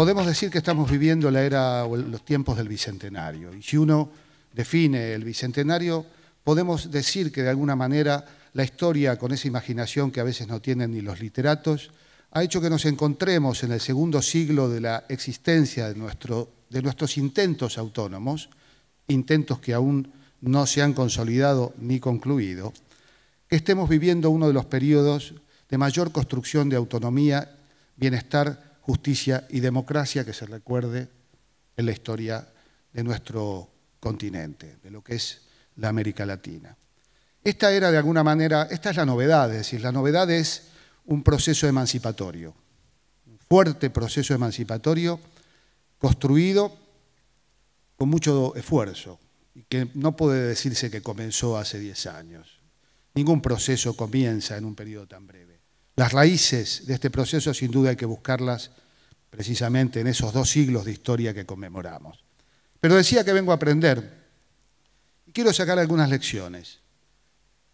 podemos decir que estamos viviendo la era o los tiempos del bicentenario. Y si uno define el bicentenario, podemos decir que de alguna manera la historia, con esa imaginación que a veces no tienen ni los literatos, ha hecho que nos encontremos en el segundo siglo de la existencia de, nuestros intentos autónomos, intentos que aún no se han consolidado ni concluido, que estemos viviendo uno de los periodos de mayor construcción de autonomía, bienestar justicia y democracia que se recuerde en la historia de nuestro continente, de lo que es la América Latina. Esta era de alguna manera, esta es la novedad, es decir, la novedad es un proceso emancipatorio, un fuerte proceso emancipatorio construido con mucho esfuerzo y que no puede decirse que comenzó hace 10 años. Ningún proceso comienza en un periodo tan breve. Las raíces de este proceso sin duda hay que buscarlas precisamente en esos dos siglos de historia que conmemoramos. Pero decía que vengo a aprender y quiero sacar algunas lecciones.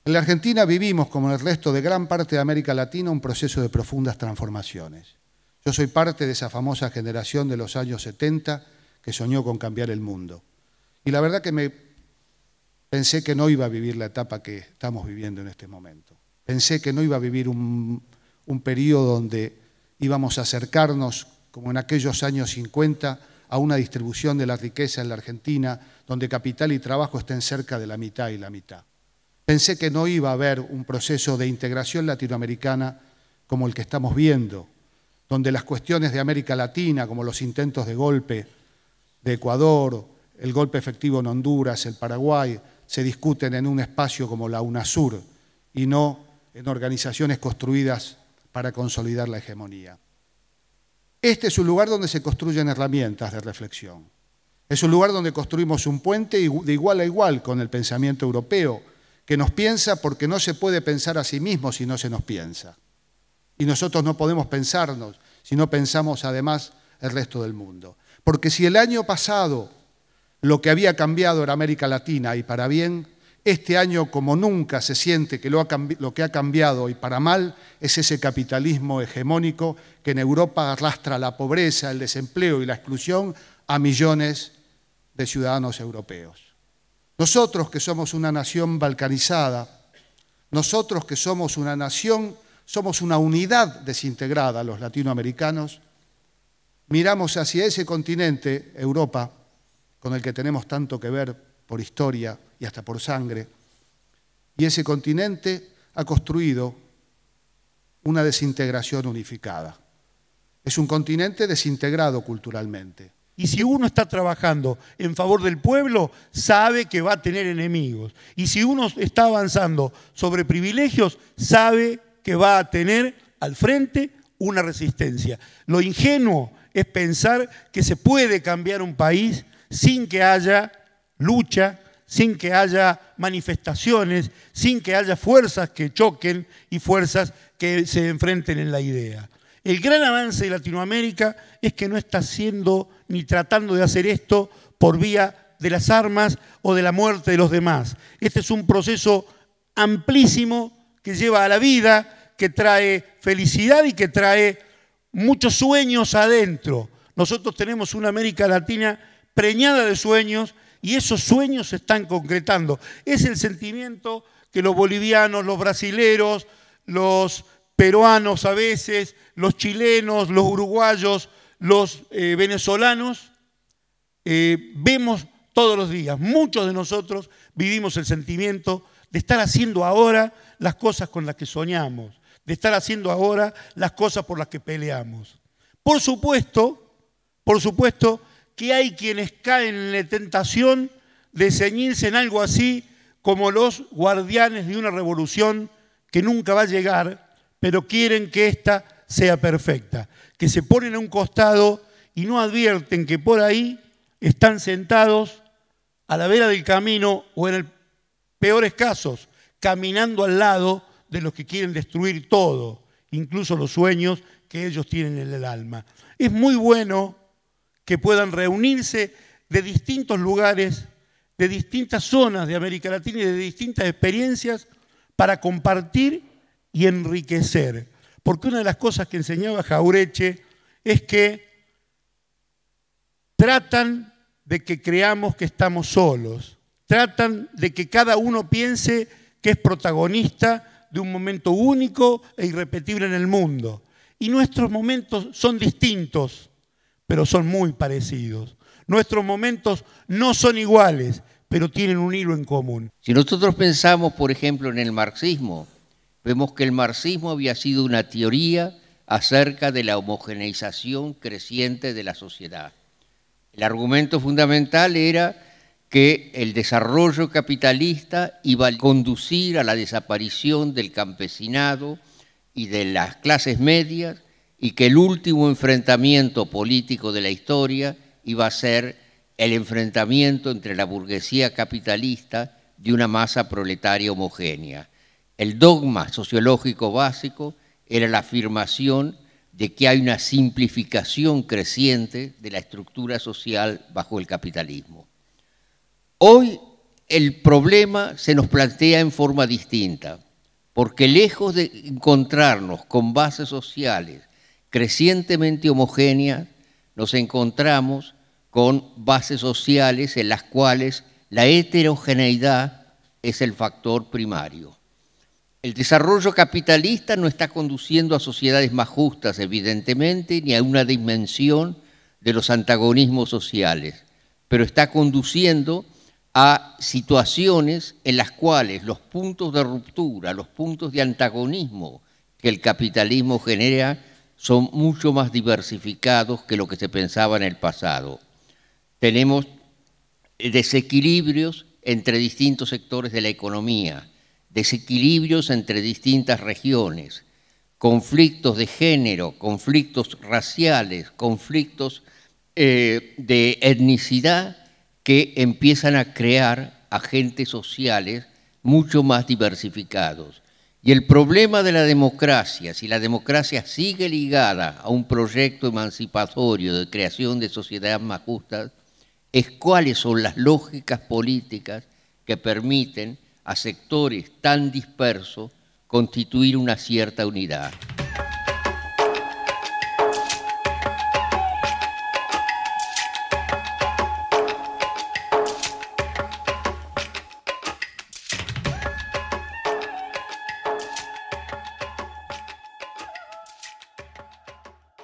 En la Argentina vivimos, como en el resto de gran parte de América Latina, un proceso de profundas transformaciones. Yo soy parte de esa famosa generación de los años 70 que soñó con cambiar el mundo. Y la verdad que me pensé que no iba a vivir la etapa que estamos viviendo en este momento. Pensé que no iba a vivir un, periodo donde íbamos a acercarnos, como en aquellos años 50, a una distribución de la riqueza en la Argentina, donde capital y trabajo estén cerca de la mitad y la mitad. Pensé que no iba a haber un proceso de integración latinoamericana como el que estamos viendo, donde las cuestiones de América Latina, como los intentos de golpe de Ecuador, el golpe efectivo en Honduras, el Paraguay, se discuten en un espacio como la UNASUR y no en organizaciones construidas para consolidar la hegemonía. Este es un lugar donde se construyen herramientas de reflexión. Es un lugar donde construimos un puente de igual a igual con el pensamiento europeo, que nos piensa porque no se puede pensar a sí mismo si no se nos piensa. Y nosotros no podemos pensarnos si no pensamos además el resto del mundo. Porque si el año pasado lo que había cambiado era América Latina y para bien, este año, como nunca, se siente que lo, que ha cambiado y para mal es ese capitalismo hegemónico que en Europa arrastra la pobreza, el desempleo y la exclusión a millones de ciudadanos europeos. Nosotros que somos una nación balcanizada, nosotros que somos una nación, somos una unidad desintegrada, los latinoamericanos, miramos hacia ese continente, Europa, con el que tenemos tanto que ver por historia y hasta por sangre. Y ese continente ha construido una desintegración unificada. Es un continente desintegrado culturalmente. Y si uno está trabajando en favor del pueblo, sabe que va a tener enemigos. Y si uno está avanzando sobre privilegios, sabe que va a tener al frente una resistencia. Lo ingenuo es pensar que se puede cambiar un país sin que haya lucha, sin que haya manifestaciones, sin que haya fuerzas que choquen y fuerzas que se enfrenten en la idea. El gran avance de Latinoamérica es que no está haciendo ni tratando de hacer esto por vía de las armas o de la muerte de los demás. Este es un proceso amplísimo que lleva a la vida, que trae felicidad y que trae muchos sueños adentro. Nosotros tenemos una América Latina preñada de sueños y esos sueños se están concretando. Es el sentimiento que los bolivianos, los brasileros, los peruanos a veces, los chilenos, los uruguayos, los eh, venezolanos, eh, vemos todos los días. Muchos de nosotros vivimos el sentimiento de estar haciendo ahora las cosas con las que soñamos, de estar haciendo ahora las cosas por las que peleamos. Por supuesto, por supuesto, que hay quienes caen en la tentación de ceñirse en algo así como los guardianes de una revolución que nunca va a llegar, pero quieren que ésta sea perfecta, que se ponen a un costado y no advierten que por ahí están sentados a la vera del camino o en el peores casos, caminando al lado de los que quieren destruir todo, incluso los sueños que ellos tienen en el alma. Es muy bueno que puedan reunirse de distintos lugares, de distintas zonas de América Latina y de distintas experiencias para compartir y enriquecer. Porque una de las cosas que enseñaba Jaureche es que tratan de que creamos que estamos solos, tratan de que cada uno piense que es protagonista de un momento único e irrepetible en el mundo. Y nuestros momentos son distintos pero son muy parecidos. Nuestros momentos no son iguales, pero tienen un hilo en común. Si nosotros pensamos, por ejemplo, en el marxismo, vemos que el marxismo había sido una teoría acerca de la homogeneización creciente de la sociedad. El argumento fundamental era que el desarrollo capitalista iba a conducir a la desaparición del campesinado y de las clases medias y que el último enfrentamiento político de la historia iba a ser el enfrentamiento entre la burguesía capitalista y una masa proletaria homogénea. El dogma sociológico básico era la afirmación de que hay una simplificación creciente de la estructura social bajo el capitalismo. Hoy el problema se nos plantea en forma distinta, porque lejos de encontrarnos con bases sociales crecientemente homogénea, nos encontramos con bases sociales en las cuales la heterogeneidad es el factor primario. El desarrollo capitalista no está conduciendo a sociedades más justas, evidentemente, ni a una dimensión de los antagonismos sociales, pero está conduciendo a situaciones en las cuales los puntos de ruptura, los puntos de antagonismo que el capitalismo genera son mucho más diversificados que lo que se pensaba en el pasado. Tenemos eh, desequilibrios entre distintos sectores de la economía, desequilibrios entre distintas regiones, conflictos de género, conflictos raciales, conflictos eh, de etnicidad que empiezan a crear agentes sociales mucho más diversificados. Y el problema de la democracia, si la democracia sigue ligada a un proyecto emancipatorio de creación de sociedades más justas, es cuáles son las lógicas políticas que permiten a sectores tan dispersos constituir una cierta unidad.